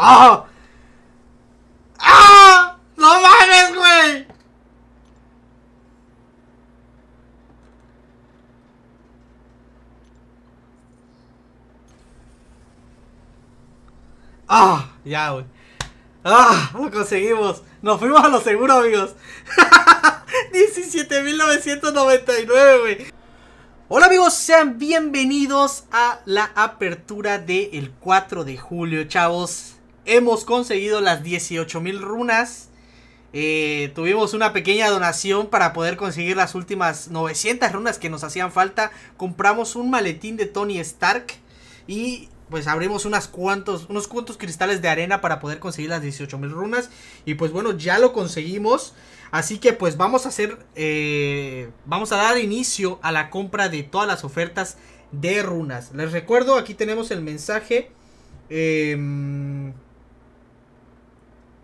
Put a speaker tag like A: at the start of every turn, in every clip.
A: ¡Ah! ¡Ah! ¡No mames, güey! ¡Ah! Ya, güey. ¡Ah! Lo conseguimos. Nos fuimos a lo seguro, amigos. 17.999, güey. Hola amigos, sean bienvenidos a la apertura del 4 de julio, chavos hemos conseguido las 18.000 runas. Eh, tuvimos una pequeña donación para poder conseguir las últimas 900 runas que nos hacían falta. Compramos un maletín de Tony Stark y pues abrimos unas cuantos, unos cuantos cristales de arena para poder conseguir las 18.000 runas. Y pues bueno, ya lo conseguimos. Así que pues vamos a hacer, eh, vamos a dar inicio a la compra de todas las ofertas de runas. Les recuerdo, aquí tenemos el mensaje. Em,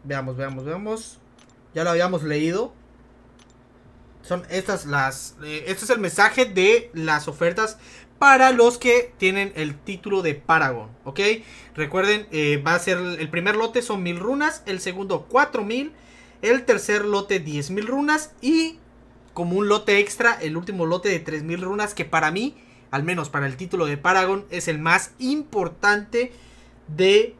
A: Veamos, veamos, veamos. Ya lo habíamos leído. Son estas las... Eh, este es el mensaje de las ofertas para los que tienen el título de Paragon, ¿ok? Recuerden, eh, va a ser el primer lote son mil runas, el segundo mil. el tercer lote mil runas y como un lote extra, el último lote de mil runas que para mí, al menos para el título de Paragon, es el más importante de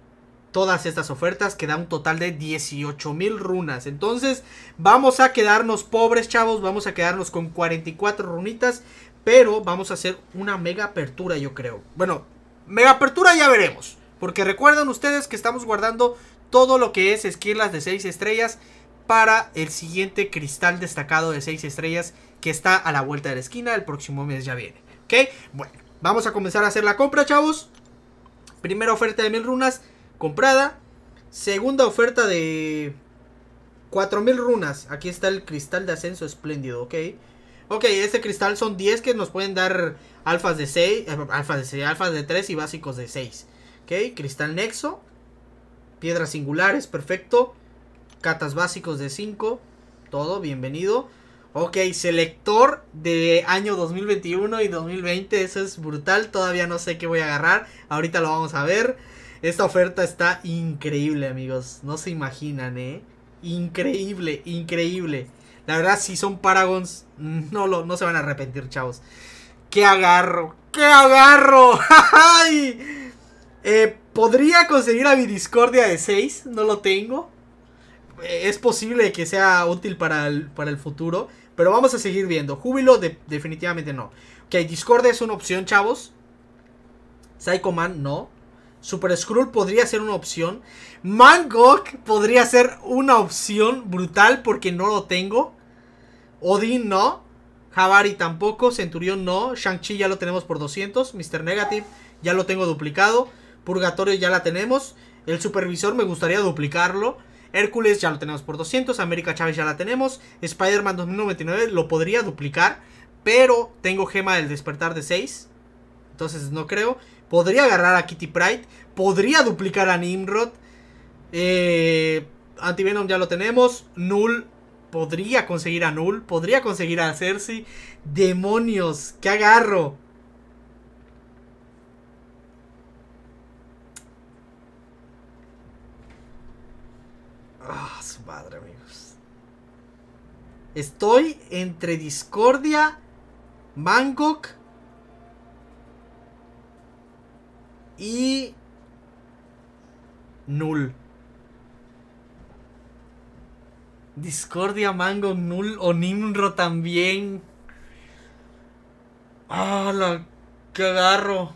A: todas estas ofertas que da un total de 18 mil runas. Entonces vamos a quedarnos pobres chavos, vamos a quedarnos con 44 runitas, pero vamos a hacer una mega apertura yo creo. Bueno, mega apertura ya veremos, porque recuerdan ustedes que estamos guardando todo lo que es esquirlas de 6 estrellas para el siguiente cristal destacado de 6 estrellas que está a la vuelta de la esquina, el próximo mes ya viene. ¿Ok? Bueno, vamos a comenzar a hacer la compra chavos. Primera oferta de mil runas, comprada. Segunda oferta de 4000 runas. Aquí está el cristal de ascenso espléndido, ok. Ok, este cristal son 10 que nos pueden dar alfas de 6, eh, alfas de alfas de 3 y básicos de 6. Ok, cristal nexo, piedras singulares, perfecto. Catas básicos de 5, todo, bienvenido. Ok, selector de año 2021 y 2020, eso es brutal, todavía no sé qué voy a agarrar, ahorita lo vamos a ver. Esta oferta está increíble, amigos. No se imaginan, ¿eh? Increíble, increíble. La verdad, si son Paragons, no, lo, no se van a arrepentir, chavos. ¡Qué agarro! ¡Qué agarro! Eh, Podría conseguir a mi Discordia de 6, no lo tengo. Eh, es posible que sea útil para el, para el futuro, pero vamos a seguir viendo. Júbilo, definitivamente no. Ok, Discordia es una opción, chavos. Psycho no. Super Skrull podría ser una opción. Mangok podría ser una opción brutal porque no lo tengo. Odin no. Havari tampoco. Centurión no. Shang-Chi ya lo tenemos por 200. Mr. Negative ya lo tengo duplicado. Purgatorio ya la tenemos. El supervisor me gustaría duplicarlo. Hércules ya lo tenemos por 200. América Chávez ya la tenemos. Spider-Man 2099 lo podría duplicar. Pero tengo gema del despertar de 6. Entonces no creo. Podría agarrar a Kitty Pride. Podría duplicar a Nimrod. anti eh, Antivenom ya lo tenemos. Null. Podría conseguir a Null. Podría conseguir a Cersei. Demonios. ¿Qué agarro? Ah, su madre, amigos. Estoy entre Discordia, Bangkok y Null. Discordia, Mango, Null o Nimro también. ¡Ah, la que agarro!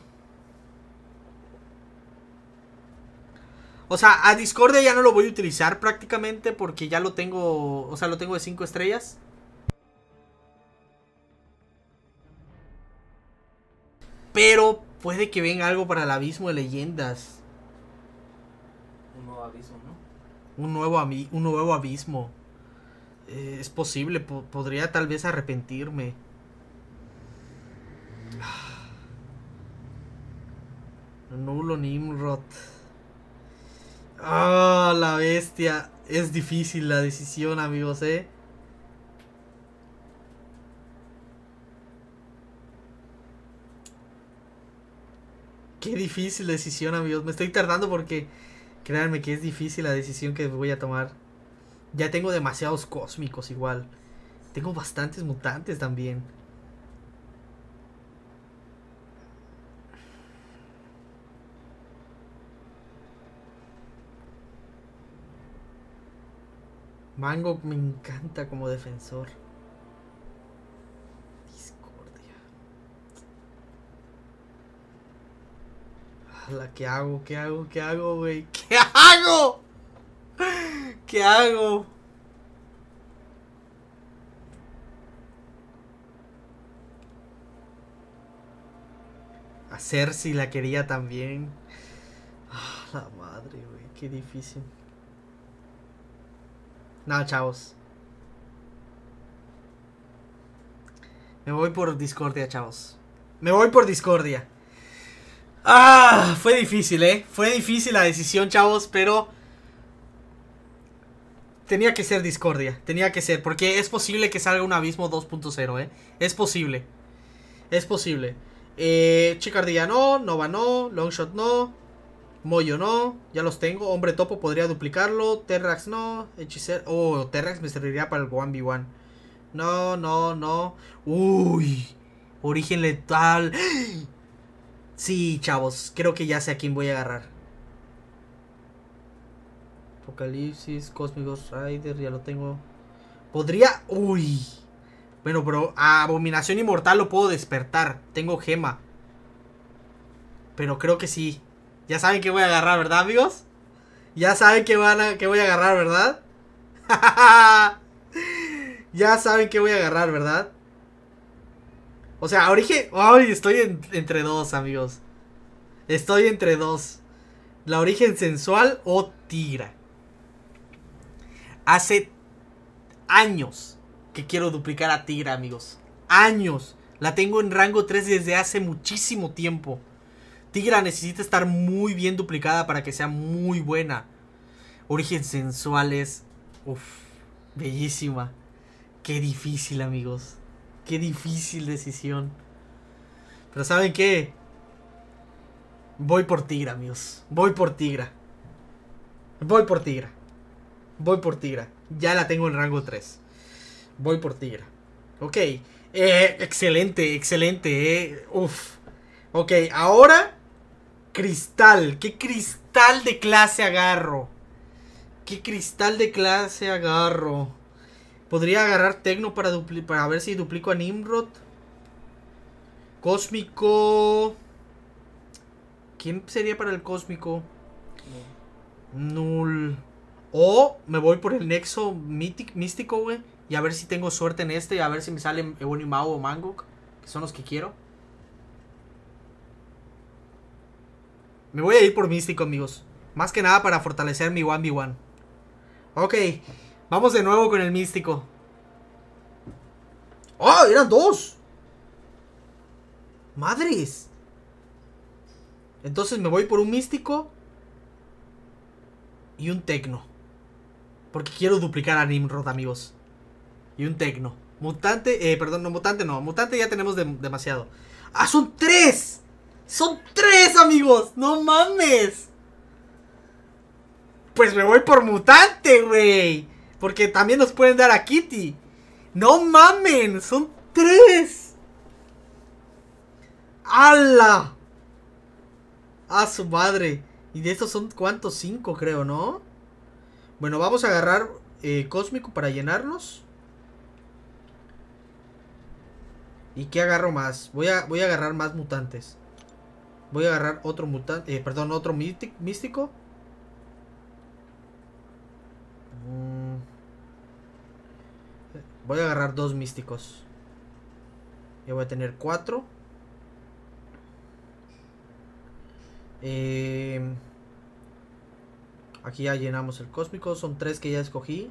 A: O sea, a Discordia ya no lo voy a utilizar prácticamente porque ya lo tengo, o sea, lo tengo de 5 estrellas. Pero Puede que venga algo para el abismo de leyendas. Un nuevo abismo, ¿no? Un nuevo, abismo. Eh, es posible, podría tal vez arrepentirme. Ah. Nulo Nimrod. Ah, la bestia. Es difícil la decisión, amigos, ¿eh? Qué difícil decisión, amigos. Me estoy tardando porque créanme que es difícil la decisión que voy a tomar. Ya tengo demasiados cósmicos igual. Tengo bastantes mutantes también. Mango me encanta como defensor. ¿qué hago? ¿Qué hago? ¿Qué hago, güey? ¿Qué hago? ¿Qué hago? ¿Hacer si la quería también. Ah, la madre, güey. Qué difícil. Nada, chavos. Me voy por discordia, chavos. Me voy por discordia. Ah, fue difícil, ¿eh? Fue difícil la decisión, chavos, pero... Tenía que ser Discordia, tenía que ser, porque es posible que salga un abismo 2.0, ¿eh? Es posible. Es posible. Eh, Chicardilla no, Nova no, Longshot no, Moyo no, ya los tengo. Hombre Topo podría duplicarlo, Terrax no, Hechicer... Oh, Terrax me serviría para el 1v1. No, no, no. Uy, origen letal. Sí, chavos, creo que ya sé a quién voy a agarrar. Apocalipsis, Cósmicos Rider, ya lo tengo. Podría... Uy. Bueno, pero Abominación Inmortal lo puedo despertar. Tengo gema. Pero creo que sí. Ya saben que voy a agarrar, ¿verdad, amigos? Ya saben que, van a, que voy a agarrar, ¿verdad? ya saben que voy a agarrar, ¿verdad? O sea, Origen. Ay, estoy entre dos, amigos. Estoy entre dos. La Origen sensual o Tigra. Hace años que quiero duplicar a Tigra, amigos. Años. La tengo en rango 3 desde hace muchísimo tiempo. Tigra necesita estar muy bien duplicada para que sea muy buena. Origen sensual es. Uf, bellísima. Qué difícil, amigos. Qué difícil decisión. Pero ¿saben qué? Voy por Tigra, amigos. Voy por Tigra. Voy por Tigra. Voy por Tigra. Ya la tengo en rango 3. Voy por Tigra. Ok. Eh, excelente, excelente. Eh. Uf. Ok, ahora. Cristal. ¿Qué cristal de clase agarro? ¿Qué cristal de clase agarro? Podría agarrar Tecno para, ver si duplico a Nimrod. Cósmico. ¿Quién sería para el cósmico? Null. O me voy por el nexo místico, güey. Y a ver si tengo suerte en este. Y a ver si me sale Ebonimao o Mangok. Que son los que quiero. Me voy a ir por místico, amigos. Más que nada para fortalecer mi 1v1. Ok. Vamos de nuevo con el místico. ¡Ah! ¡Oh, eran dos. Madres. Entonces me voy por un místico y un tecno. Porque quiero duplicar a Nimrod, amigos. Y un tecno. Mutante, eh, perdón, no, mutante no. Mutante ya tenemos demasiado. ¡Ah, son tres! ¡Son tres, amigos! ¡No mames! Pues me voy por mutante, güey. Porque también nos pueden dar a Kitty. No mamen, son tres. ¡Hala! A su madre. Y de estos son cuántos? Cinco, creo, ¿no? Bueno, vamos a agarrar eh, cósmico para llenarnos. ¿Y qué agarro más? Voy a, voy a agarrar más mutantes. Voy a agarrar otro mutante. Eh, perdón, otro místico. Mmm Voy a agarrar dos místicos. Yo voy a tener cuatro. Em, aquí ya llenamos el cósmico. Son tres que ya escogí.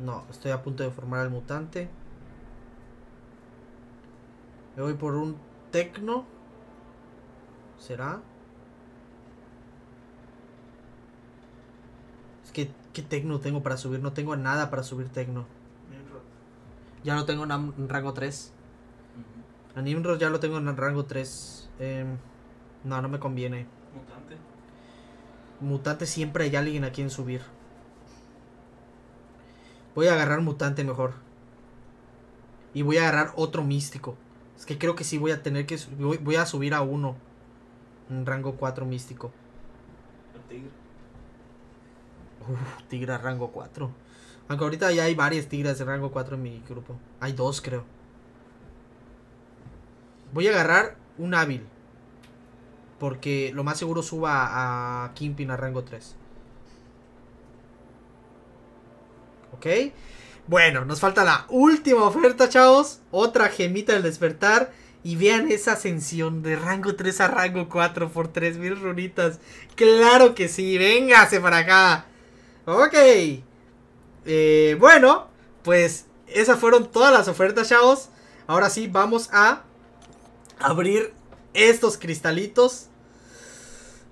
A: No, estoy a punto de formar al mutante. Me voy por un tecno. ¿Será? ¿Qué tecno tengo para subir? No tengo nada para subir tecno. Ya no tengo en rango 3. A Nimrod ya lo tengo en rango 3. Em, no, no me conviene. Mutante. Mutante siempre hay alguien a quien subir. Voy a agarrar mutante mejor. Y voy a agarrar otro místico. Es que creo que sí voy a tener que... Voy, voy a subir a uno. En rango 4 místico. El tigre. Uf, tigra rango 4. Aunque ahorita ya hay varias tigres de rango 4 en mi grupo. Hay dos, creo. Voy a agarrar un hábil. Porque lo más seguro suba a Kimpin a rango 3. ¿Ok? Bueno, nos falta la última oferta, chavos. Otra gemita del despertar. Y vean esa ascensión de rango 3 a rango 4 por 3000 runitas. Claro que sí, véngase para acá. Ok. Eh, bueno, pues esas fueron todas las ofertas, chavos. Ahora sí, vamos a abrir estos cristalitos.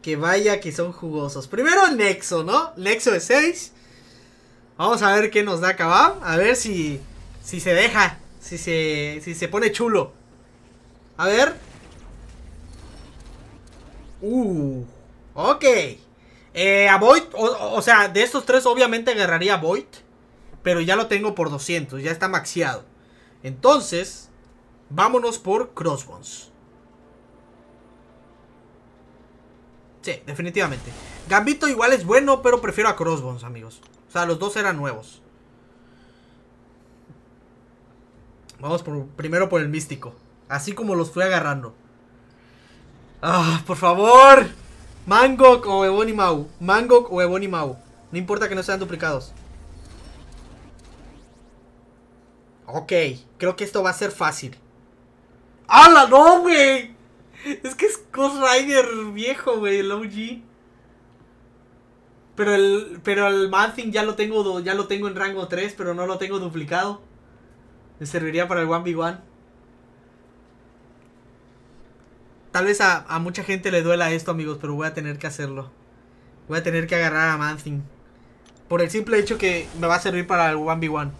A: Que vaya que son jugosos. Primero Nexo, ¿no? Nexo de 6. Vamos a ver qué nos da Kabam. A ver si, si se deja. Si se, si se pone chulo. A ver. Uh. Ok. Eh, a Void, o, sea, de estos tres obviamente agarraría a Void. Pero ya lo tengo por 200, ya está maxiado. Entonces, vámonos por Crossbones. Sí, definitivamente. Gambito igual es bueno, pero prefiero a Crossbones, amigos. O sea, los dos eran nuevos. Vamos por, primero por el místico. Así como los fui agarrando. ¡Ah, por favor! Mangok o Ebony Mau. Mangok o Ebony Mau. No importa que no sean duplicados. Ok, creo que esto va a ser fácil. ¡Hala, no, güey! Es que es Ghost Rider viejo, güey, el OG. Pero el, pero el Manthing ya lo tengo ya lo tengo en rango 3, pero no lo tengo duplicado. Me serviría para el 1v1. Tal vez a, mucha gente le duela esto, amigos, pero voy a tener que hacerlo. Voy a tener que agarrar a Manthing. Por el simple hecho que me va a servir para el 1v1.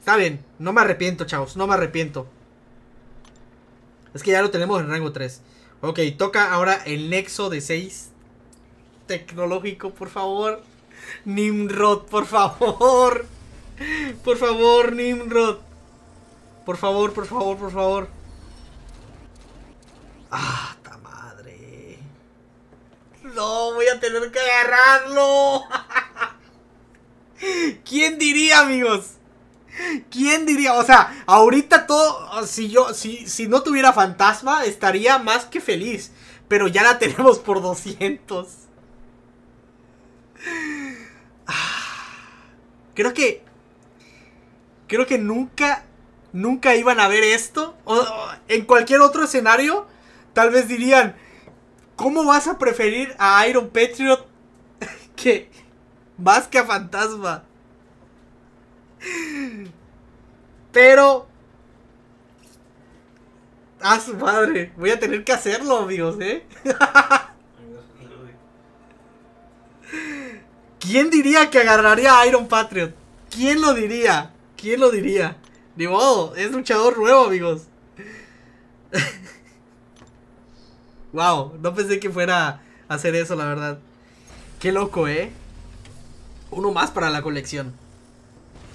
A: Está bien, no me arrepiento, chavos, no me arrepiento. Es que ya lo tenemos en rango 3. Ok, toca ahora el nexo de 6. Tecnológico, por favor. Nimrod, por favor. Por favor, Nimrod. Por favor, por favor, por favor. ¡Ah, ta madre! ¡No, voy a tener que agarrarlo! ¿Quién diría, amigos? ¿Quién diría? O sea, ahorita todo, si yo, si, si no tuviera fantasma, estaría más que feliz. Pero ya la tenemos por 200. Ah, creo que, creo que nunca, nunca iban a ver esto. O, en cualquier otro escenario, Tal vez dirían, ¿cómo vas a preferir a Iron Patriot que más que a Fantasma? Pero... A su madre, voy a tener que hacerlo, amigos, ¿eh? ¿Quién diría que agarraría a Iron Patriot? ¿Quién lo diría? ¿Quién lo diría? Ni modo, es luchador nuevo, amigos. Wow, no pensé que fuera a hacer eso, la verdad. Qué loco, ¿eh? Uno más para la colección.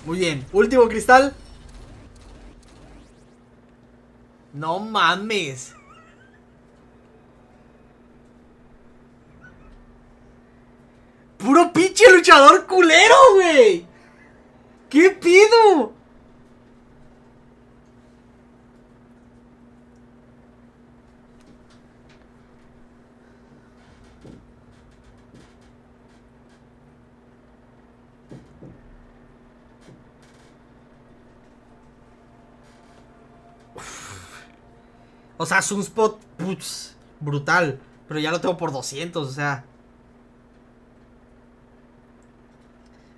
A: Muy bien, último cristal. No mames. Puro pinche luchador culero, güey. ¿Qué pido? O sea, Sunspot, putz, brutal. Pero ya lo tengo por 200, o sea.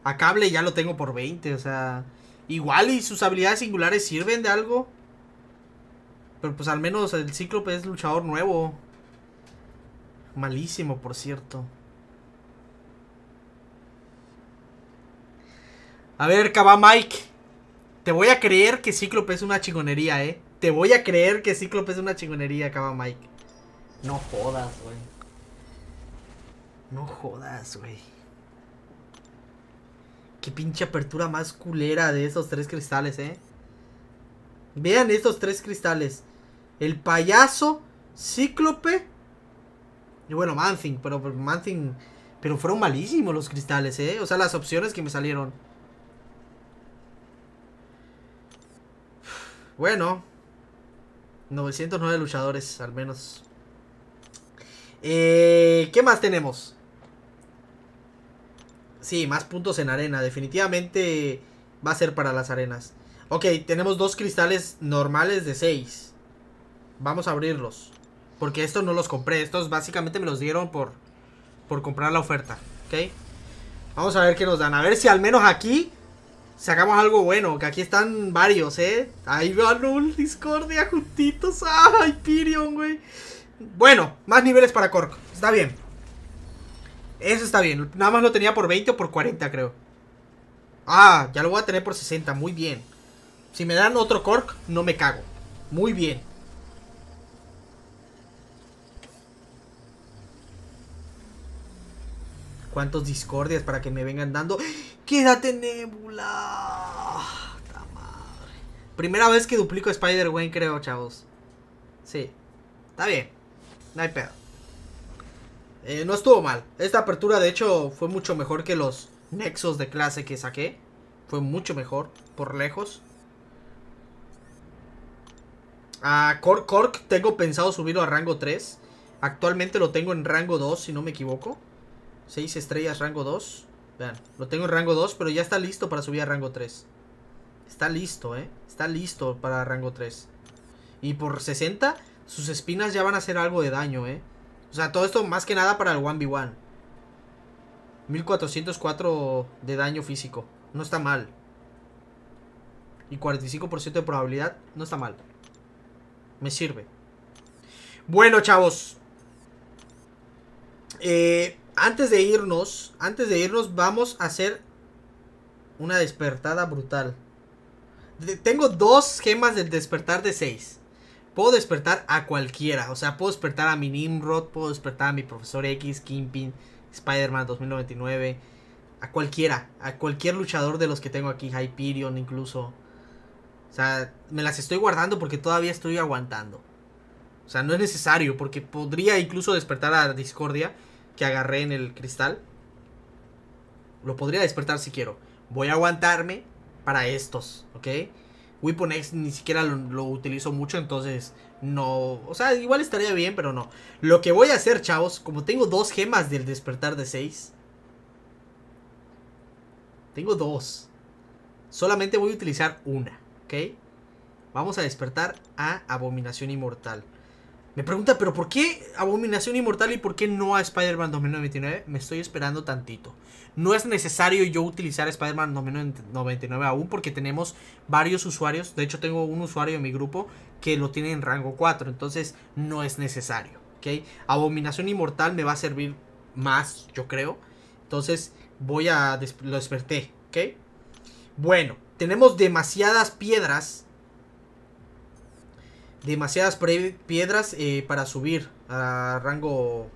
A: A cable ya lo tengo por 20, o sea. Igual y sus habilidades singulares sirven de algo. Pero pues al menos el Cíclope es luchador nuevo. Malísimo, por cierto. A ver, Kaba Mike. Te voy a creer que Cíclope es una chingonería, eh. Te voy a creer que Cíclope es una chingonería, acaba Mike. No jodas, güey. No jodas, güey. Qué pinche apertura más culera de esos tres cristales, eh. Vean estos tres cristales. El payaso, Cíclope. Y bueno, Manthing, pero Manthing. Pero fueron malísimos los cristales, eh. O sea, las opciones que me salieron. Bueno, 909 luchadores, al menos. Eh, ¿Qué más tenemos? Sí, más puntos en arena. Definitivamente va a ser para las arenas. Ok, tenemos dos cristales normales de 6. Vamos a abrirlos. Porque estos no los compré. Estos básicamente me los dieron por, por comprar la oferta. Ok. Vamos a ver qué nos dan. A ver si al menos aquí sacamos algo bueno, que aquí están varios, ¿eh? Ahí van un Discordia juntitos. ¡Ay, Pyrion, güey! Bueno, más niveles para Cork. Está bien. Eso está bien. Nada más lo tenía por 20 o por 40, creo. Ah, ya lo voy a tener por 60. Muy bien. Si me dan otro Cork, no me cago. Muy bien. ¿Cuántos discordias para que me vengan dando? Quédate, Nebula. Primera vez que duplico spider wayne creo, chavos. Sí. Está bien. No eh, no estuvo mal. Esta apertura, de hecho, fue mucho mejor que los nexos de clase que saqué. Fue mucho mejor, por lejos. A Cork tengo pensado subirlo a rango 3. Actualmente lo tengo en rango 2, si no me equivoco. 6 estrellas, rango 2. Vean, lo tengo en rango 2, pero ya está listo para subir a rango 3. Está listo, ¿eh? Está listo para rango 3. Y por 60, sus espinas ya van a hacer algo de daño, ¿eh? O sea, todo esto más que nada para el 1v1. 1404 de daño físico. No está mal. Y 45% de probabilidad. No está mal. Me sirve. Bueno, chavos. Eh, antes de irnos, antes de irnos, vamos a hacer una despertada brutal. tengo dos gemas del despertar de 6. Puedo despertar a cualquiera. O sea, puedo despertar a mi Nimrod, puedo despertar a mi Profesor X, Kingpin, Spider-Man 2099. A cualquiera, a cualquier luchador de los que tengo aquí, Hyperion incluso. O sea, me las estoy guardando porque todavía estoy aguantando. O sea, no es necesario porque podría incluso despertar a Discordia que agarré en el cristal. Lo podría despertar si quiero. Voy a aguantarme para estos, ¿ok? Weapon X ni siquiera lo, utilizo mucho, entonces no... O sea, igual estaría bien, pero no. Lo que voy a hacer, chavos, como tengo dos gemas del despertar de 6. Tengo dos. Solamente voy a utilizar una, ¿ok? Vamos a despertar a Abominación Inmortal. Me pregunta, pero ¿por qué Abominación Inmortal y por qué no a Spider-Man 2099? Me estoy esperando tantito. No es necesario yo utilizar Spider-Man 2099 aún porque tenemos varios usuarios. De hecho, tengo un usuario en mi grupo que lo tiene en rango 4. Entonces, no es necesario. ¿ok? Abominación Inmortal me va a servir más, yo creo. Entonces, voy a... lo desperté. ¿ok? Bueno, tenemos demasiadas piedras demasiadas piedras eh, para subir a rango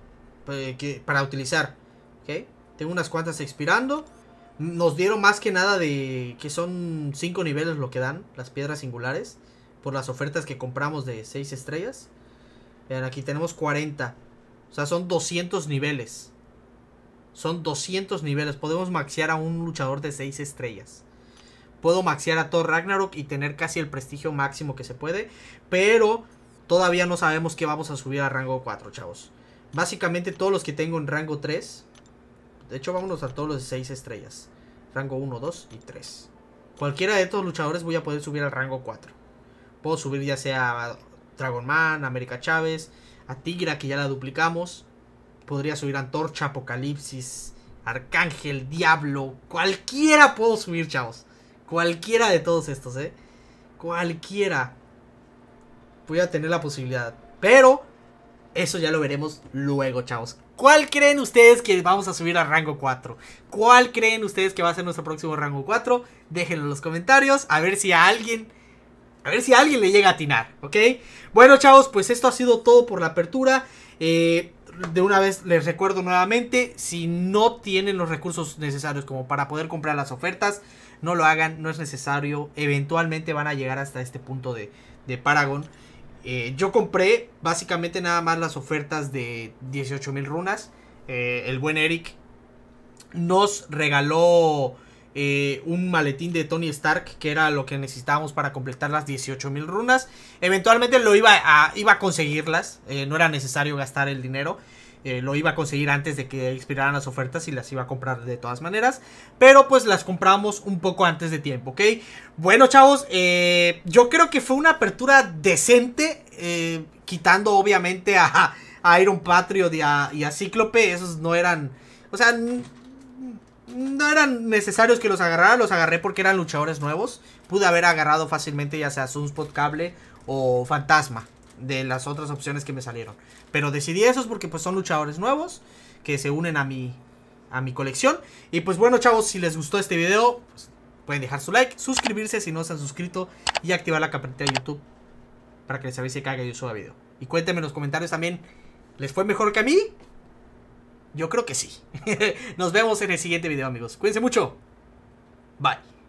A: eh, para utilizar. ¿okay? Tengo unas cuantas expirando. Nos dieron más que nada de que son 5 niveles lo que dan las piedras singulares. Por las ofertas que compramos de 6 estrellas. Vean, aquí tenemos 40. O sea, son 200 niveles. Son 200 niveles. Podemos maxear a un luchador de 6 estrellas. Puedo maxear a Thor Ragnarok y tener casi el prestigio máximo que se puede. Pero todavía no sabemos que vamos a subir a rango 4, chavos. Básicamente todos los que tengo en rango 3. De hecho, vámonos a todos los de 6 estrellas. Rango 1, 2 y 3. Cualquiera de estos luchadores voy a poder subir al rango 4. Puedo subir ya sea a Dragon Man, América Chávez, a Tigra, que ya la duplicamos. Podría subir a Antorcha, Apocalipsis, Arcángel, Diablo. Cualquiera puedo subir, chavos. Cualquiera de todos estos, ¿eh? Cualquiera. Voy a tener la posibilidad. Pero eso ya lo veremos luego, chavos. ¿Cuál creen ustedes que vamos a subir a rango 4? ¿Cuál creen ustedes que va a ser nuestro próximo rango 4? Déjenlo en los comentarios. A ver si a alguien. A ver si a alguien le llega a atinar, ¿ok? Bueno, chavos, pues esto ha sido todo por la apertura. Eh, de una vez les recuerdo nuevamente, si no tienen los recursos necesarios como para poder comprar las ofertas, no lo hagan, no es necesario, eventualmente van a llegar hasta este punto de, Paragon. Eh, yo compré básicamente nada más las ofertas de mil runas. Eh, el buen Eric nos regaló eh, un maletín de Tony Stark, que era lo que necesitábamos para completar las mil runas. Eventualmente lo iba iba a conseguirlas, no era necesario gastar el dinero. Eh, lo iba a conseguir antes de que expiraran las ofertas y las iba a comprar de todas maneras. Pero pues las compramos un poco antes de tiempo, ¿ok? Bueno, chavos, eh, yo creo que fue una apertura decente, eh, quitando obviamente a, Iron Patriot y a, y a Cíclope. Esos no eran, o sea, no eran necesarios que los agarrara, los agarré porque eran luchadores nuevos. Pude haber agarrado fácilmente ya sea Sunspot Cable o Fantasma, de las otras opciones que me salieron. Pero decidí esos porque pues son luchadores nuevos que se unen a mi, a mi colección. Y pues bueno chavos, si les gustó este video, pues, pueden dejar su like, suscribirse si no se han suscrito y activar la campanita de YouTube para que les avise cada que yo suba video. Y cuéntenme en los comentarios también, ¿les fue mejor que a mí? Yo creo que sí. Nos vemos en el siguiente video amigos. Cuídense mucho. Bye.